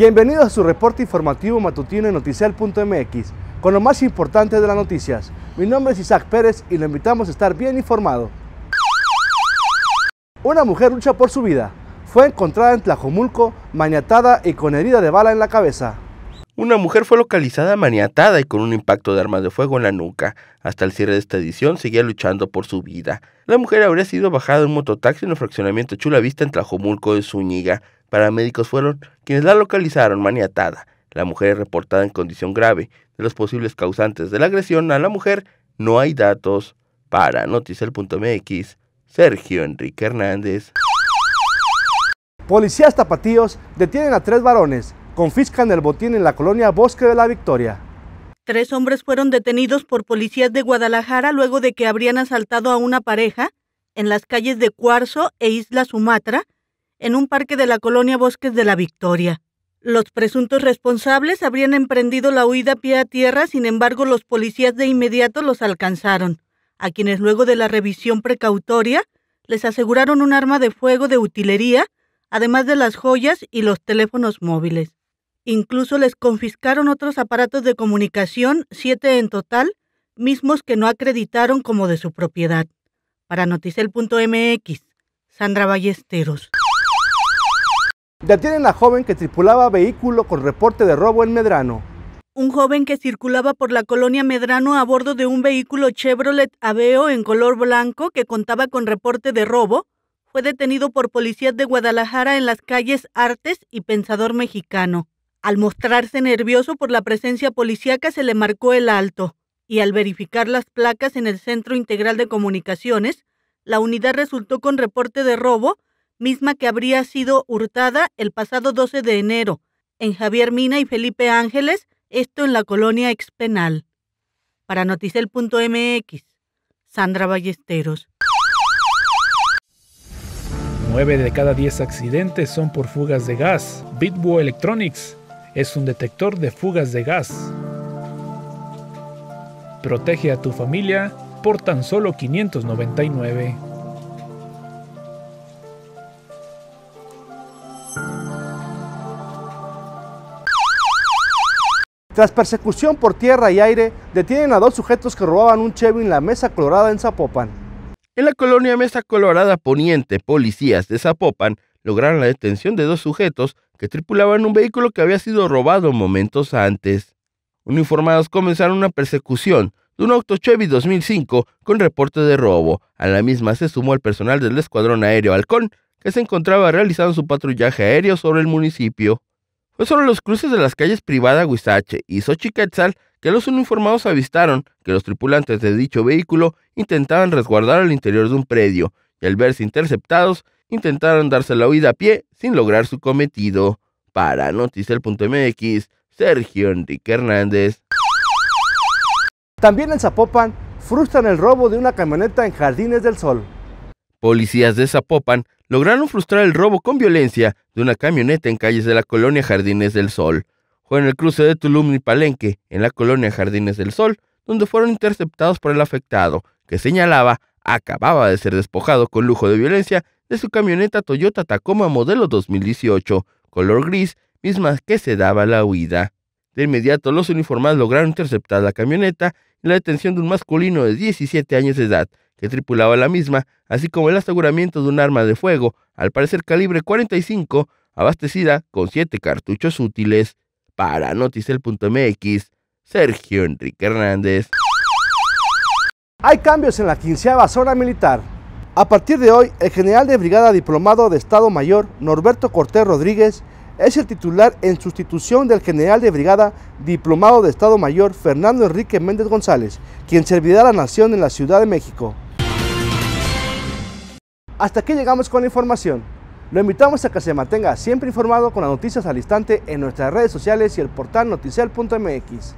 Bienvenidos a su reporte informativo matutino en noticial.mx con lo más importante de las noticias. Mi nombre es Isaac Pérez y lo invitamos a estar bien informado. Una mujer lucha por su vida. Fue encontrada en Tlajomulco, mañatada y con herida de bala en la cabeza. Una mujer fue localizada maniatada y con un impacto de armas de fuego en la nuca. Hasta el cierre de esta edición seguía luchando por su vida. La mujer habría sido bajada en un mototaxi en un fraccionamiento Chula Vista en Tlajomulco de Zúñiga. Paramédicos fueron quienes la localizaron maniatada. La mujer es reportada en condición grave. De los posibles causantes de la agresión a la mujer no hay datos. Para Noticel.mx, Sergio Enrique Hernández. Policías tapatíos detienen a tres varones confiscan el botín en la colonia Bosque de la Victoria. Tres hombres fueron detenidos por policías de Guadalajara luego de que habrían asaltado a una pareja en las calles de Cuarzo e Isla Sumatra, en un parque de la colonia Bosques de la Victoria. Los presuntos responsables habrían emprendido la huida pie a tierra, sin embargo los policías de inmediato los alcanzaron, a quienes luego de la revisión precautoria les aseguraron un arma de fuego de utilería, además de las joyas y los teléfonos móviles. Incluso les confiscaron otros aparatos de comunicación, siete en total, mismos que no acreditaron como de su propiedad. Para noticel.mx, Sandra Ballesteros. Detienen a joven que tripulaba vehículo con reporte de robo en Medrano. Un joven que circulaba por la colonia Medrano a bordo de un vehículo Chevrolet Aveo en color blanco que contaba con reporte de robo fue detenido por policías de Guadalajara en las calles Artes y Pensador Mexicano. Al mostrarse nervioso por la presencia policíaca se le marcó el alto y al verificar las placas en el Centro Integral de Comunicaciones, la unidad resultó con reporte de robo, misma que habría sido hurtada el pasado 12 de enero en Javier Mina y Felipe Ángeles, esto en la colonia expenal. Para noticel.mx, Sandra Ballesteros. 9 de cada 10 accidentes son por fugas de gas. Bitbu Electronics es un detector de fugas de gas. Protege a tu familia por tan solo 599. Tras persecución por tierra y aire, detienen a dos sujetos que robaban un Chevy en la Mesa Colorada en Zapopan. En la colonia Mesa Colorada Poniente, policías de Zapopan lograron la detención de dos sujetos que tripulaban un vehículo que había sido robado momentos antes. Uniformados comenzaron una persecución de un auto Chevy 2005 con reporte de robo. A la misma se sumó el personal del escuadrón aéreo Halcón, que se encontraba realizando su patrullaje aéreo sobre el municipio. Fue sobre los cruces de las calles Privada Huizache y Xochiquetzal que los uniformados avistaron que los tripulantes de dicho vehículo intentaban resguardar al interior de un predio y al verse interceptados intentaron darse la huida a pie sin lograr su cometido. Para Noticiel.mx, Sergio Enrique Hernández. También en Zapopan frustran el robo de una camioneta en Jardines del Sol. Policías de Zapopan lograron frustrar el robo con violencia de una camioneta en calles de la colonia Jardines del Sol. Fue en el cruce de Tulum y Palenque, en la colonia Jardines del Sol, donde fueron interceptados por el afectado, que señalaba acababa de ser despojado con lujo de violencia de su camioneta Toyota Tacoma modelo 2018, color gris, misma que se daba la huida. De inmediato los uniformados lograron interceptar la camioneta y la detención de un masculino de 17 años de edad que tripulaba la misma, así como el aseguramiento de un arma de fuego, al parecer calibre 45, abastecida con 7 cartuchos útiles. Para Noticel.mx, Sergio Enrique Hernández. Hay cambios en la quinceava zona militar. A partir de hoy, el general de brigada diplomado de Estado Mayor Norberto Cortés Rodríguez es el titular en sustitución del general de brigada diplomado de Estado Mayor Fernando Enrique Méndez González, quien servirá a la nación en la Ciudad de México. Hasta aquí llegamos con la información. Lo invitamos a que se mantenga siempre informado con las noticias al instante en nuestras redes sociales y el portal noticial.mx.